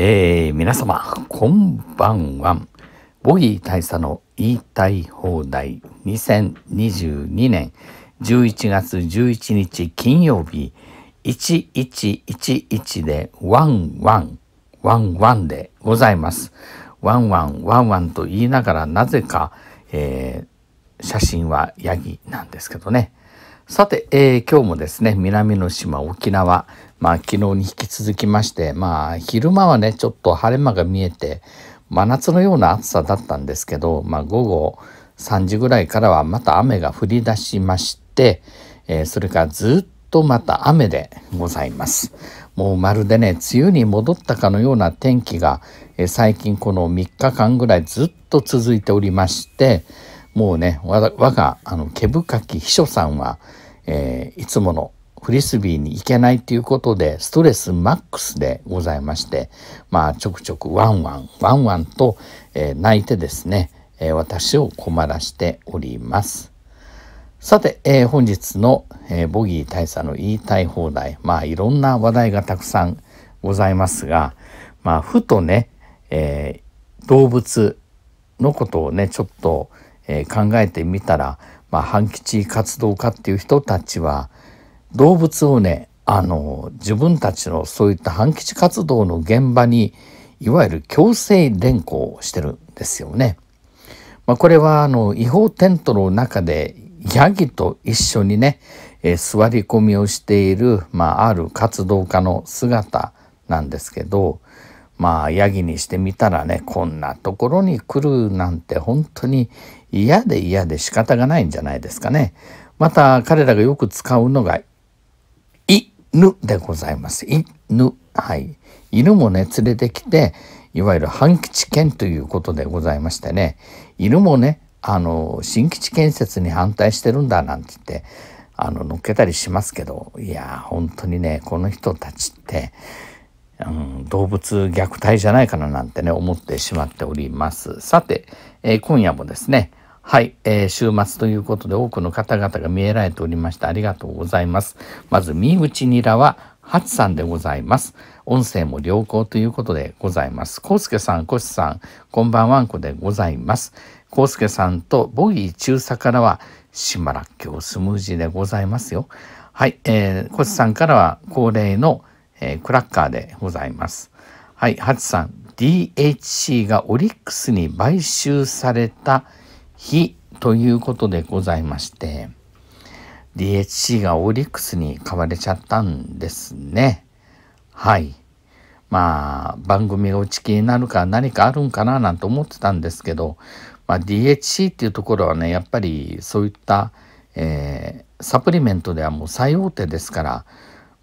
えー、皆様、こんばんは。ボギー大佐の言いたい放題2022年11月11日金曜日1111でワンワンワンワンでございます。ワンワンワンワンと言いながらなぜか、えー、写真はヤギなんですけどね。さて、えー、今日もですね南の島沖縄まあ昨日に引き続きましてまあ昼間はねちょっと晴れ間が見えて真夏のような暑さだったんですけど、まあ、午後3時ぐらいからはまた雨が降り出しまして、えー、それからずっとまた雨でございます。もうまるでね、梅雨に戻ったかのような天気が、え最近この3日間ぐらいずっと続いておりまして、もうね、我が、あの、毛深き秘書さんは、えー、いつものフリスビーに行けないということで、ストレスマックスでございまして、まあ、ちょくちょくワンワン、ワンワンと、えー、泣いてですね、えー、私を困らしております。さて、えー、本日の、えー、ボギー大佐の言いたい放題、まあ、いろんな話題がたくさんございますが、まあ、ふとね、え動物のことをね、ちょっと、えー、考えてみたら、まあ、半吉活動家っていう人たちは動物をねあの自分たちのそういった半吉活動の現場にいわゆる強制連行してるんですよね。まあ、これはあの違法テントの中でヤギと一緒にね、えー、座り込みをしている、まあ、ある活動家の姿なんですけど、まあヤギにしてみたらねこんなところに来るなんて本当に嫌で嫌で仕方がないんじゃないですかね。また彼らがよく使うのが「犬」でございます。犬はい、犬もね連れてきていわゆる半吉犬ということでございましてね犬もねあの新基地建設に反対してるんだなんて言ってあの乗っけたりしますけどいや本当にねこの人たちってうん、動物虐待じゃないかななんてね思ってしまっておりますさて、えー、今夜もですねはい、えー、週末ということで多くの方々が見えられておりましてありがとうございますまず三口ニラはハツさんでございます音声も良好ということでございますコウスケさんコシさんこんばんはんこでございますコウスケさんとボギー中佐からはしまらっきょうスムージーでございますよはい、えー、コシさんからは恒例の「えー、クラッカーでございます。はい、ハチさん、DHC がオリックスに買収された日ということでございまして、DHC がオリックスに買われちゃったんですね。はい。まあ、番組が打ち切りになるか何かあるんかななんて思ってたんですけど、まあ、DHC っていうところはね、やっぱりそういった、えー、サプリメントではもう最大手ですから、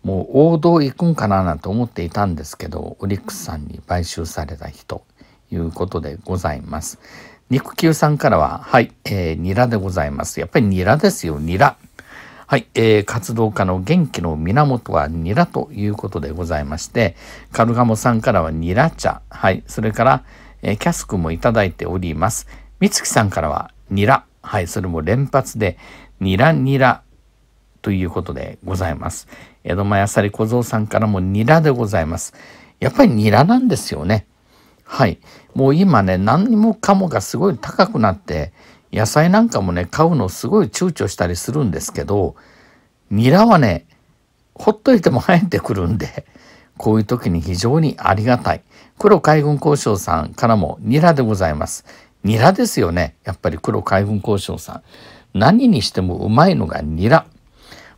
もう王道行くんかななんて思っていたんですけどオリックスさんに買収された日ということでございます。肉球さんからは、はい、えー、ニラでございます。やっぱりニラですよ、ニラ。はい、えー、活動家の元気の源はニラということでございまして、カルガモさんからはニラ茶、はい、それから、えー、キャスクもいただいております。美月さんからはニラ、はい、それも連発で、ニラニラ、ということでございます。江戸前あさり小僧さんからもニラでございます。やっぱりニラなんですよね。はい。もう今ね、何もかもがすごい高くなって、野菜なんかもね、買うのすごい躊躇したりするんですけど、ニラはね、ほっといても生えてくるんで、こういう時に非常にありがたい。黒海軍交渉さんからもニラでございます。ニラですよね。やっぱり黒海軍交渉さん。何にしてもうまいのがニラ。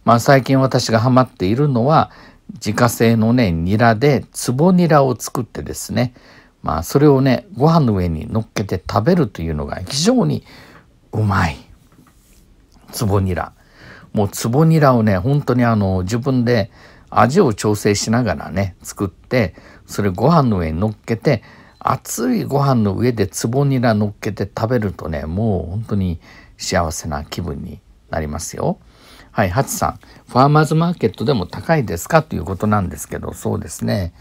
まあ、最近私がハマっているのは自家製のねニラでつぼニラを作ってですね、まあ、それをねご飯の上に乗っけて食べるというのが非常にうまいつぼニラもうつぼニラをね本当にあの自分で味を調整しながらね作ってそれご飯の上に乗っけて熱いご飯の上でつぼニラ乗っけて食べるとねもう本当に幸せな気分になりますよ。はい、ハツさん。ファーマーズマーケットでも高いですかということなんですけど、そうですね。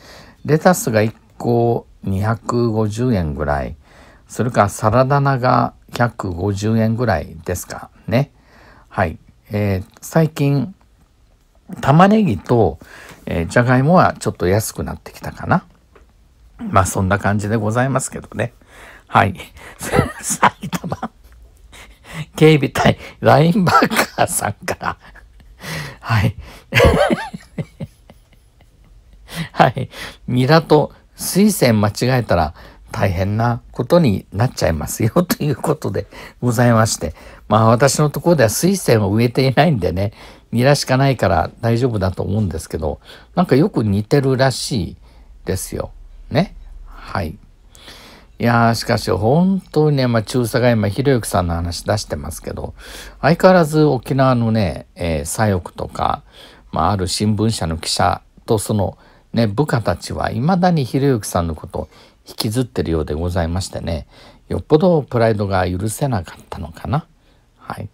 レタスが1個250円ぐらい。それかサラダ菜が150円ぐらいですかね。はい。えー、最近、玉ねぎと、えー、じゃがいもはちょっと安くなってきたかな。まあそんな感じでございますけどね。はい。埼玉警備隊、ラインバッカーさんからはい。はい。ニラと水仙間違えたら大変なことになっちゃいますよということでございまして。まあ私のところでは水仙を植えていないんでね、ニラしかないから大丈夫だと思うんですけど、なんかよく似てるらしいですよ。ね。はい。いやー、しかし本当にね、まあ、中佐が今、ひろゆきさんの話出してますけど、相変わらず沖縄のね、えー、左翼とか、まあ、ある新聞社の記者とその、ね、部下たちはいまだにひろゆきさんのことを引きずってるようでございましてね、よっぽどプライドが許せなかったのかな。はい。い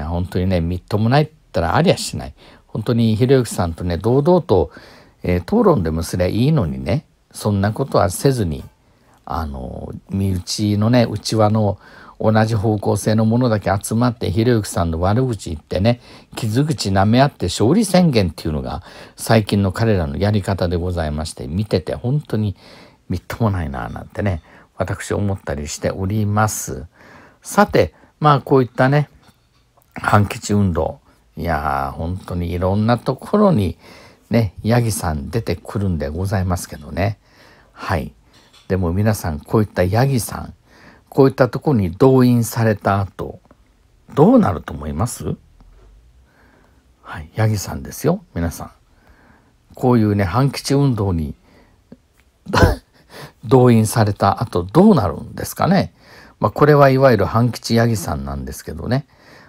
や、本当にね、みっともないったらありゃしない。本当にひろゆきさんとね、堂々と、えー、討論でもすりゃいいのにね、そんなことはせずに、あの身内のね内輪の同じ方向性のものだけ集まってひろゆきさんの悪口言ってね傷口舐め合って勝利宣言っていうのが最近の彼らのやり方でございまして見てて本当にみっともないななんてね私思ったりしております。さてまあこういったね反吉運動いや本当にいろんなところにねヤギさん出てくるんでございますけどねはい。でも皆さんこういったヤギさんこういったとこに動員された後どうなると思いますはい、ヤギさんですよ皆さん。こういうね反吉運動に 動員された後どうなるんですかね、まあ、これはいわゆる反吉ヤギさんなんですけどね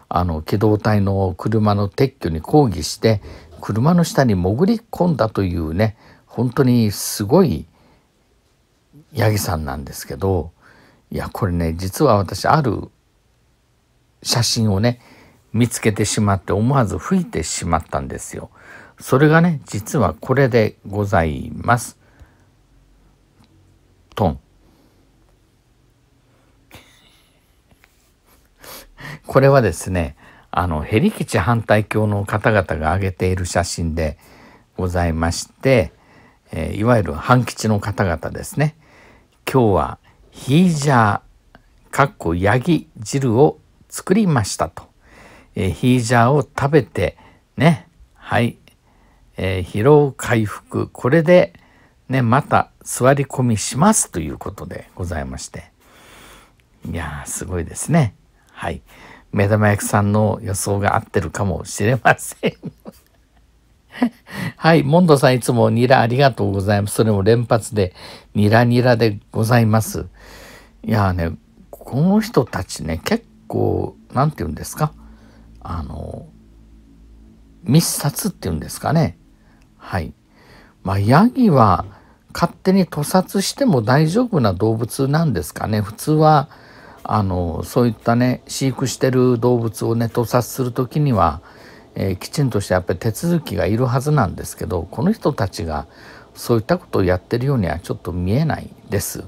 あの機動隊の車の撤去に抗議して車の下に潜り込んだというね本当にすごい八木さんなんですけどいやこれね実は私ある写真をね見つけてしまって思わず吹いてしまったんですよ。それがね実はこれでございます。トン。これはですねあのヘリ基地反対教の方々が挙げている写真でございまして、えー、いわゆる反基地の方々ですね今日はヒージャーかっこヤギ汁を作りましたと、えー、ヒージャーを食べてねはい、えー、疲労回復これでねまた座り込みしますということでございましていやすごいですねはい目玉焼きさんの予想が合ってるかもしれません はい、モンドさんいつもニラありがとうございます。それも連発で、ニラニラでございます。いやね、この人たちね、結構、何て言うんですか、あの、密殺っていうんですかね。はい。まあ、ヤギは勝手に屠殺しても大丈夫な動物なんですかね。普通は、あの、そういったね、飼育してる動物をね、屠殺する時には、えー、きちんとしたやっぱり手続きがいるはずなんですけどこの人たちがそういったことをやってるようにはちょっと見えないです。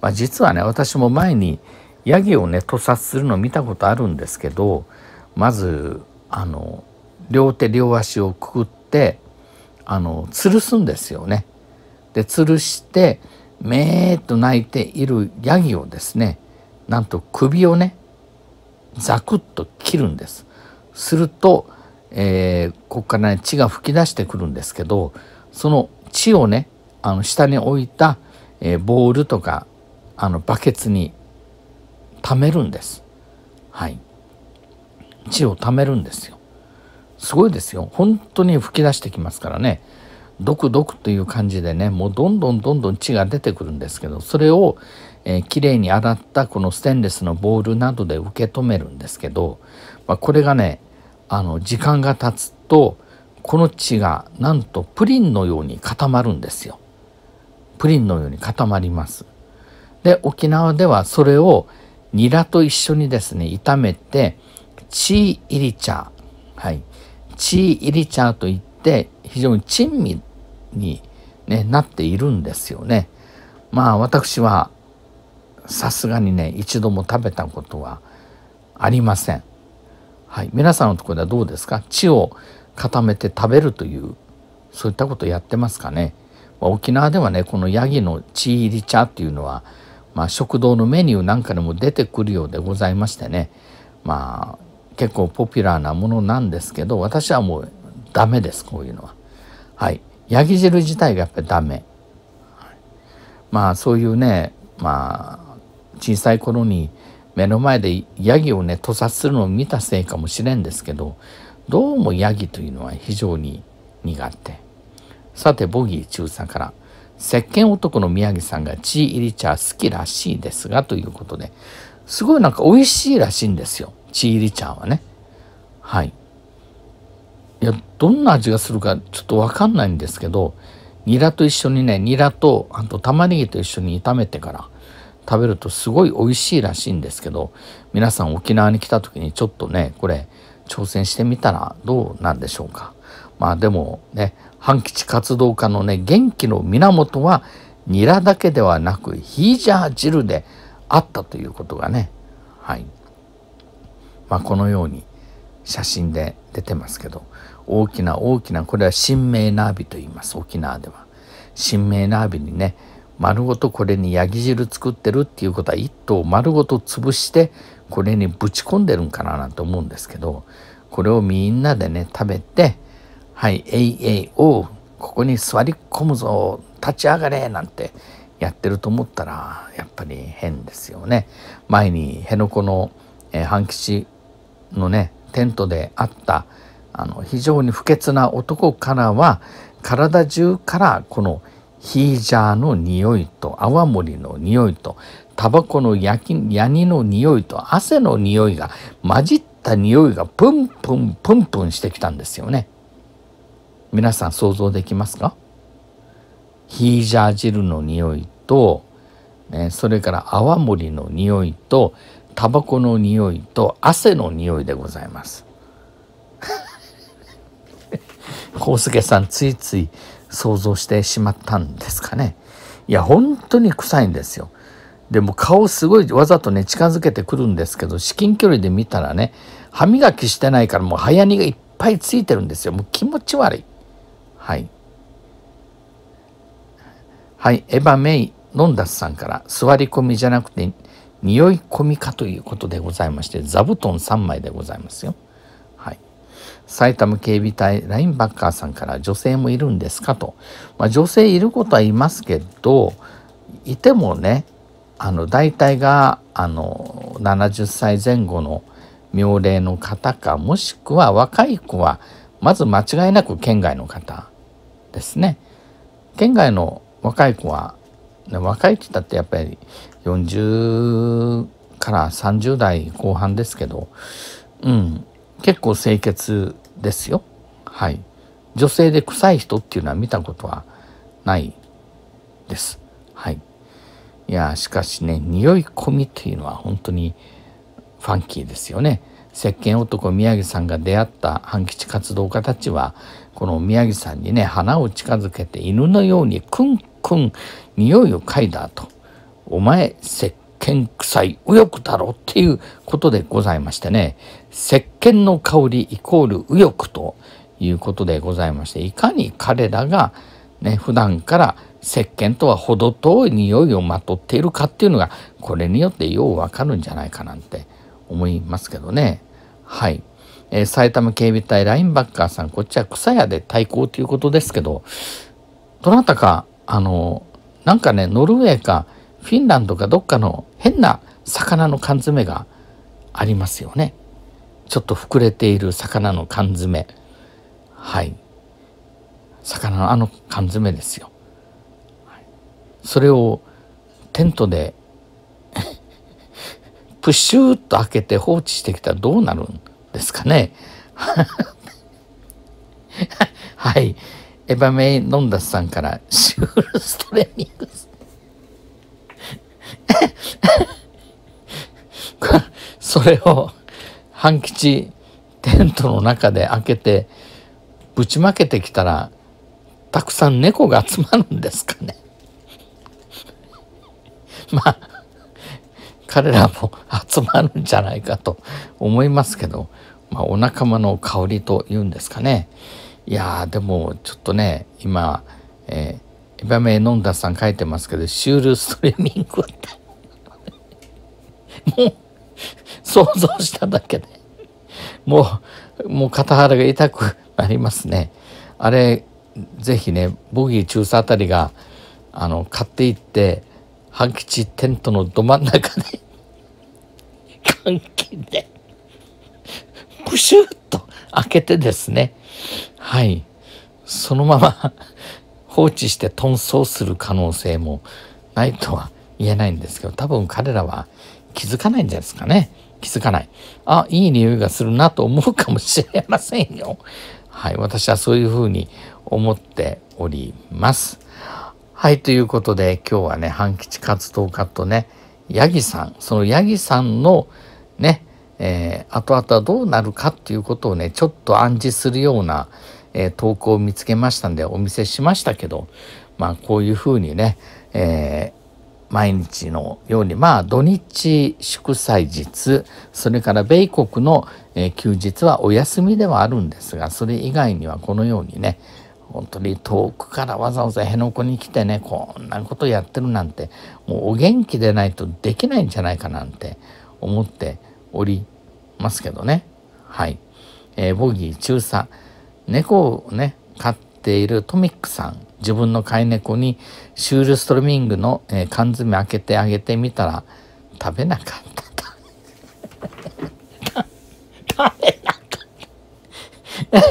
まあ、実はね私も前にヤギをね屠殺するのを見たことあるんですけどまずあの両手両足をくくってあの吊るすんですよね。で吊るしてめーっと鳴いているヤギをですねなんと首をねザクッと切るんです。するとえー、ここからね血が噴き出してくるんですけどその血をねあの下に置いた、えー、ボールとかあのバケツに溜めるんです。はい。血を溜めるんですよ。すごいですよ。本当に噴き出してきますからね。ドクドクという感じでね、もうどんどんどんどん血が出てくるんですけど、それを、えー、きれいに洗ったこのステンレスのボールなどで受け止めるんですけど、まあ、これがね、あの時間が経つとこの血がなんとプリンのように固まるんですよ。プリンのように固まります。で沖縄ではそれをニラと一緒にですね炒めてチー入り茶はいチー入り茶といって非常に珍味に、ね、なっているんですよね。まあ私はさすがにね一度も食べたことはありません。はい、皆さんのところではどうですか地を固めて食べるというそういったことやってますかね、まあ、沖縄ではねこのヤギの血入り茶っていうのは、まあ、食堂のメニューなんかでも出てくるようでございましてねまあ結構ポピュラーなものなんですけど私はもうダメですこういうのは。はい、ヤギ汁自体がやっぱりダメ。まあそういうねまあ小さい頃に目の前でヤギをね屠殺するのを見たせいかもしれんですけどどうもヤギというのは非常に苦手さてボギー中佐から「石鹸男の宮城さんが血入り茶好きらしいですが」ということですごいなんか美味しいらしいんですよチー入り茶はねはいいやどんな味がするかちょっと分かんないんですけどニラと一緒にねニラとあと玉ねぎと一緒に炒めてから食べるとすごい美味しいらしいんですけど皆さん沖縄に来た時にちょっとねこれ挑戦してみたらどうなんでしょうかまあでもね半吉活動家のね元気の源はニラだけではなくヒージャー汁であったということがねはいまあこのように写真で出てますけど大きな大きなこれは新名ナービと言います沖縄では新名ナービにね丸ごとこれにヤギ汁作ってるっていうことは1頭丸ごと潰してこれにぶち込んでるんかななんて思うんですけどこれをみんなでね食べて「はい a a えおうここに座り込むぞ立ち上がれ」なんてやってると思ったらやっぱり変ですよね。前に辺野古の、えー、半吉のねテントであったあの非常に不潔な男からは体中からこの「ヒージャーの匂いと泡盛の匂いとタバコの焼きヤニの匂いと汗の匂いが混じった匂いがプンプンプンプンしてきたんですよね。皆さん想像できますかヒージャー汁の匂いと、ね、それから泡盛の匂いとタバコの匂いと汗の匂いでございます。康介さんついつい想像してしまったんですかね。いや本当に臭いんですよ。でも顔すごいわざとね近づけてくるんですけど至近距離で見たらね歯磨きしてないからもう早にがいっぱいついてるんですよ。もう気持ち悪い。はい。はい、エヴァ・メイ・ノンダスさんから座り込みじゃなくて匂い込みかということでございまして座布団3枚でございますよ。埼玉警備隊ラインバッカーさんから女性もいるんですかと、まあ、女性いることはいますけどいてもねあの大体があの70歳前後の妙齢の方かもしくは若い子はまず間違いなく県外の方ですね。県外の若い子は、ね、若いって言ったってやっぱり40から30代後半ですけど、うん、結構清潔ですよ。はい。女性で臭い人っていうのは見たことはないです。はい。いや、しかしね、匂い込みっていうのは本当にファンキーですよね。石鹸男宮城さんが出会った半吉活動家たちは、この宮城さんにね、花を近づけて犬のようにクンクン匂いを嗅いだと。お前、石献祭右翼だろっていうことでございましてね石鹸の香りイコール右翼ということでございましていかに彼らがね普段から石鹸とは程遠い匂いをまとっているかっていうのがこれによってようわかるんじゃないかなんて思いますけどねはい、えー、埼玉警備隊ラインバッカーさんこっちは草屋で対抗ということですけどどなたかあのなんかねノルウェーかフィンランドかどっかの変な魚の缶詰がありますよね。ちょっと膨れている魚の缶詰。はい。魚のあの缶詰ですよ。それをテントで プシューッと開けて放置してきたらどうなるんですかね。はい。エヴァメイ・ノンダスさんからシュールストレーニングそれを半吉テントの中で開けてぶちまけてきたらたくさん猫が集まるんですかね まあ彼らも集まるんじゃないかと思いますけど、まあ、お仲間の香りというんですかねいやでもちょっとね今、えー、エヴァメ・ノンダさん書いてますけどシュールストリーミングってもう、想像しただけで、もう、もう肩腹が痛くなりますね。あれ、ぜひね、ボギー中佐あたりが、あの、買っていって、半吉テントのど真ん中で、換気で、プシュッと開けてですね、はい、そのまま放置して遁走する可能性もないとは言えないんですけど、多分彼らは気づかないんじゃないですかね。気づかない。あ、いい匂いがするなと思うかもしれませんよ。はい。私はそういうふうに思っております。はい。ということで、今日はね、半吉活動家とね、ヤギさん、そのヤギさんのね、えー、後々はどうなるかっていうことをね、ちょっと暗示するような、えー、投稿を見つけましたんで、お見せしましたけど、まあ、こういうふうにね、えー毎日のようにまあ土日祝祭日それから米国の、え休日はお休みではあるんですがそれ以外にはこのようにね本当に遠くからわざわざ辺野古に来てねこんなことやってるなんてもうお元気でないとできないんじゃないかなんて思っておりますけどねはい、えー、ボギー中佐猫をね飼っているトミックさん自分の飼い猫にシュールストロミングの、えー、缶詰開けてあげてみたら食べなかった。食べなかった。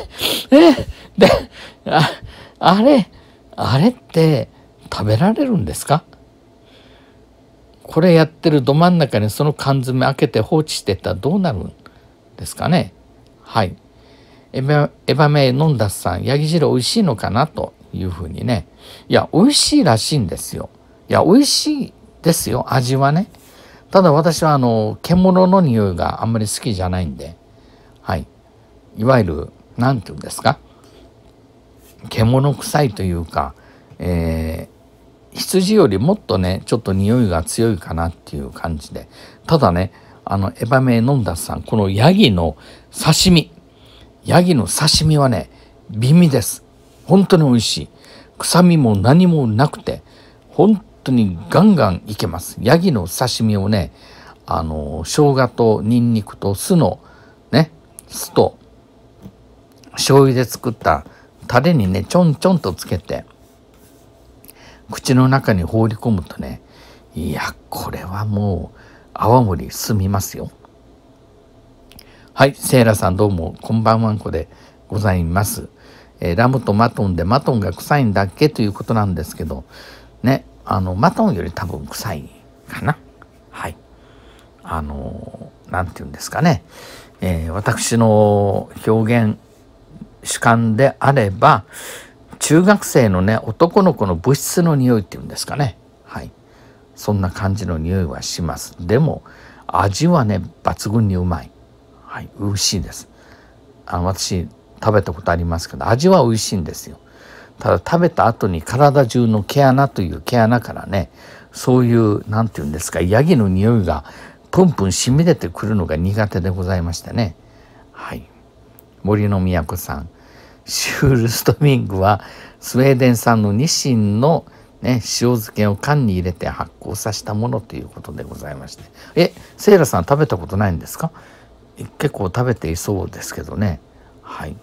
え、え、で、あ、あれ、あれって食べられるんですかこれやってるど真ん中にその缶詰開けて放置してたらどうなるんですかねはい。エバエバメ飲んださん、ヤギ汁美味しいのかなというふうにねいや美味しいらしいんですよいや美味しいですよ味はねただ私はあの獣の匂いがあんまり好きじゃないんではいいわゆる何て言うんですか獣臭いというか、えー、羊よりもっとねちょっと匂いが強いかなっていう感じでただねあのエバメ飲んださんこのヤギの刺身ヤギの刺身はね美味です本当に美味しい臭みも何もなくて本当にガンガンいけますヤギの刺身をねあの生姜とニンニクと酢のね酢と醤油で作ったタレにねちょんちょんとつけて口の中に放り込むとねいやこれはもう泡盛すみますよはいセイラさんどうもこんばんはんこでございますえー、ラムとマトンでマトンが臭いんだっけということなんですけどねあのマトンより多分臭いかなはいあの何て言うんですかね、えー、私の表現主観であれば中学生のね男の子の物質の匂いっていうんですかねはいそんな感じの匂いはしますでも味はね抜群にうまいはい美味しいですあの私食べたことありますけど味は美味しいんですよただ食べた後に体中の毛穴という毛穴からねそういう何て言うんですかヤギの匂いがプンプンしみ出てくるのが苦手でございましてねはい森の都さんシュール・ストミングはスウェーデン産のニシンの、ね、塩漬けを缶に入れて発酵させたものということでございましてえセイラさん食べたことないんですか結構食べていそうですけどねはい。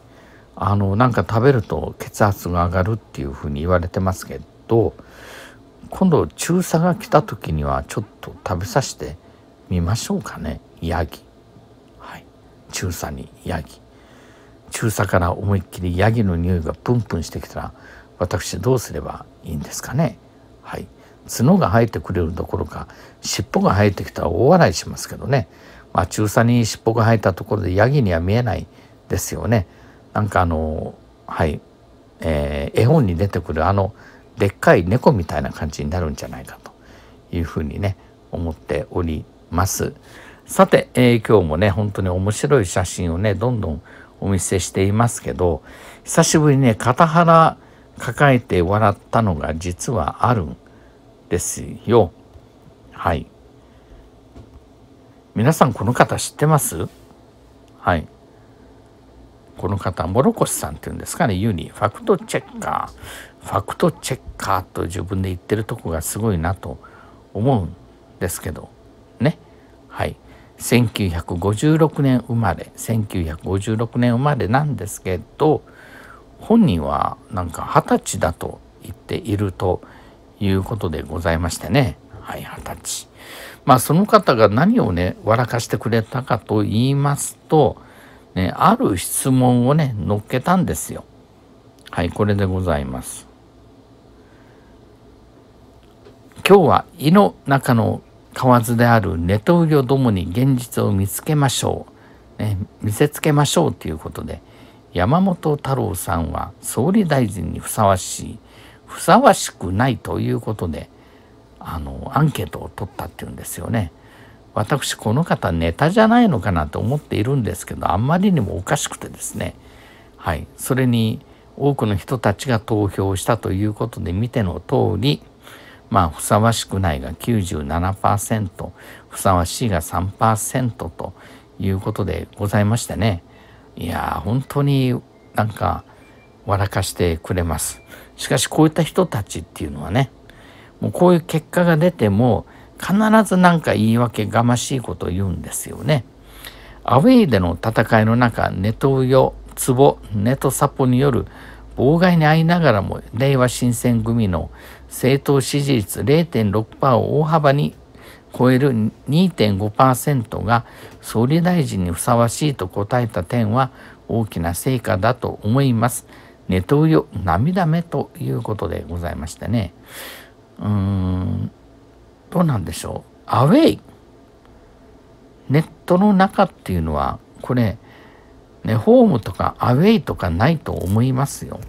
あのなんか食べると血圧が上がるっていうふうに言われてますけど今度中佐が来た時にはちょっと食べさせてみましょうかねヤギはい中佐にヤギ中佐から思いっきりヤギの匂いがプンプンしてきたら私どうすればいいんですかねはい角が生えてくれるどころか尻尾が生えてきたら大笑いしますけどねまあ中佐に尻尾が生えたところでヤギには見えないですよねなんかあのはい、えー、絵本に出てくるあのでっかい猫みたいな感じになるんじゃないかというふうにね思っております。さて、えー、今日もね本当に面白い写真をねどんどんお見せしていますけど久しぶりにね片腹抱えて笑ったのが実はあるんですよ。はい。皆さんこの方知ってますはい。この方、諸越さんっていうんですかね、ユニ、ファクトチェッカー、ファクトチェッカーと自分で言ってるとこがすごいなと思うんですけど、ね。はい。1956年生まれ、1956年生まれなんですけど、本人はなんか二十歳だと言っているということでございましてね。はい、二十歳。まあその方が何をね、笑かしてくれたかと言いますと、ね、ある質問をね、乗っけたんですよ。はい、これでございます。今日は胃の中の蛙であるネトウヨどもに現実を見つけましょう、ね、見せつけましょうということで山本太郎さんは総理大臣にふさわしいふさわしくないということであのアンケートを取ったっていうんですよね。私この方ネタじゃないのかなと思っているんですけどあんまりにもおかしくてですねはいそれに多くの人たちが投票したということで見ての通りまあふさわしくないが97%ふさわしいが3%ということでございましてねいや本当になんか笑かしてくれますしかしこういった人たちっていうのはねもうこういう結果が出ても必ず何か言い訳がましいことを言うんですよね。アウェイでの戦いの中ネトウヨツボネトサポによる妨害に遭いながらも令和新選組の政党支持率0.6%を大幅に超える2.5%が総理大臣にふさわしいと答えた点は大きな成果だと思います。ネトウヨ涙目ということでございましたね。うーんどうなんでしょうアウェイネットの中っていうのはこれねホームとかアウェイとかないと思いますよ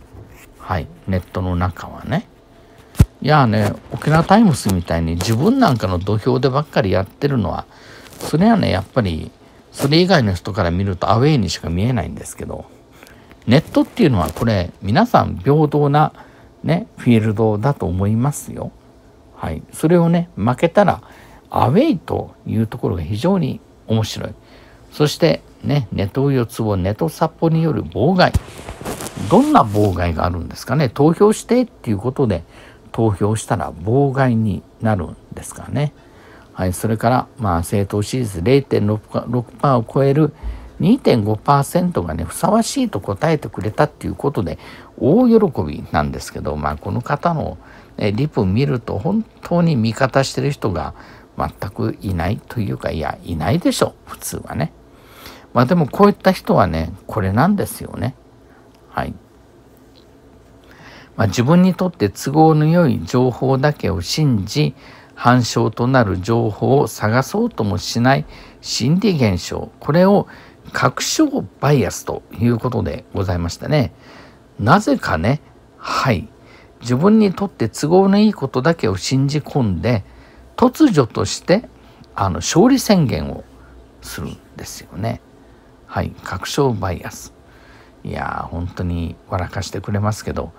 はいネットの中はねいやね沖縄タイムスみたいに自分なんかの土俵でばっかりやってるのはそれはねやっぱりそれ以外の人から見るとアウェイにしか見えないんですけどネットっていうのはこれ皆さん平等なねフィールドだと思いますよ。はい、それをね負けたらアウェイというところが非常に面白いそしてねネトウヨツボネトサポによる妨害どんな妨害があるんですかね投票してっていうことで投票したら妨害になるんですかねはいそれからまあ政党支持率0.6%を超える2.5%がねふさわしいと答えてくれたっていうことで大喜びなんですけどまあこの方のえリプ見ると本当に味方してる人が全くいないというかいやいないでしょ普通はねまあでもこういった人はねこれなんですよねはいまあ、自分にとって都合のよい情報だけを信じ反証となる情報を探そうともしない心理現象これを確証バイアスということでございましたねなぜかねはい自分にとって都合のいいことだけを信じ込んで突如としてあの勝利宣言をするんですよね。はい、確証バイアス。いやー本当に笑かしてくれますけど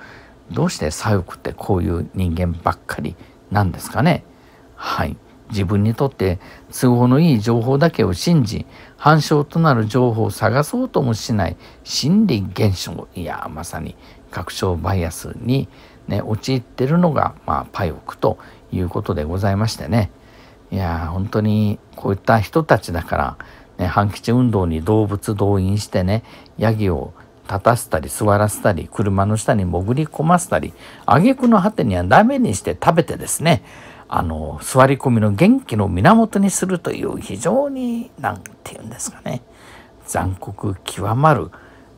どうして左翼ってこういう人間ばっかりなんですかね。はい。自分にとって都合のいい情報だけを信じ反証となる情報を探そうともしない心理現象いやまさに確証バイアスにね、陥ってるのが、まあ、パイオクということでございましてねいや本当にこういった人たちだから、ね、半吉運動に動物動員してねヤギを立たせたり座らせたり車の下に潜り込ませたり挙句の果てにはダメにして食べてですねあの座り込みの元気の源にするという非常に何て言うんですかね残酷極まる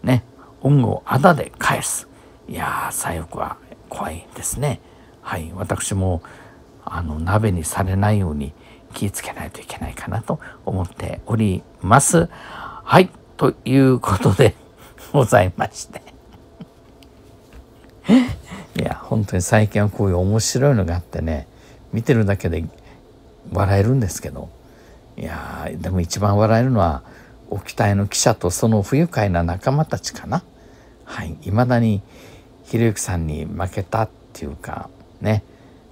ね恩をあだで返すいやー左翼は怖いですね。はい、私もあの鍋にされないように気をつけないといけないかなと思っております。はい、ということで ございましていや、本当に最近はこういう面白いのがあってね、見てるだけで笑えるんですけど、いやでも一番笑えるのは、沖隊の記者とその不愉快な仲間たちかな。はい、未だにひろゆきさんに負けたっていうかね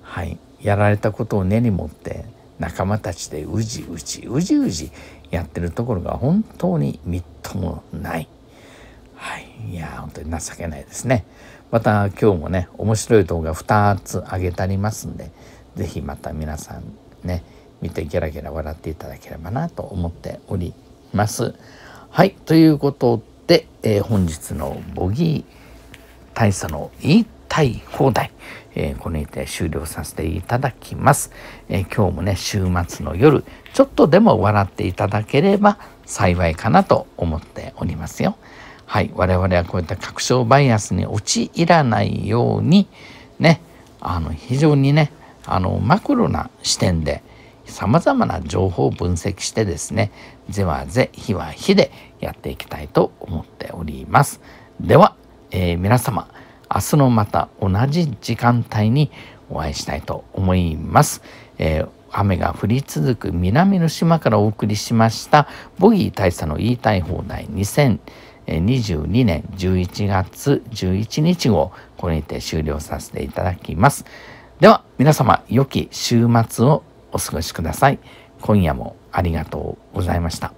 はいやられたことを根に持って仲間たちでうじうじうじうじやってるところが本当にみっともない。はい、いや本当に情けないですね。また今日もね面白い動画2つ上げてありますんで是非また皆さんね見てゲラゲラ笑っていただければなと思っております。はいということで、えー、本日のボギー大佐の言いたい放題、えー、これにて終了させていただきます、えー、今日もね週末の夜ちょっとでも笑っていただければ幸いかなと思っておりますよはい我々はこういった確証バイアスに陥らないようにねあの非常にねあのマクロな視点でさまざまな情報を分析してですね是は是非は非でやっていきたいと思っております。ではえー、皆様明日のまた同じ時間帯にお会いしたいと思います。えー、雨が降り続く南の島からお送りしましたボギー大佐の言いたい放題2022年11月11日をこれにて終了させていただきます。では皆様良き週末をお過ごしください。今夜もありがとうございました。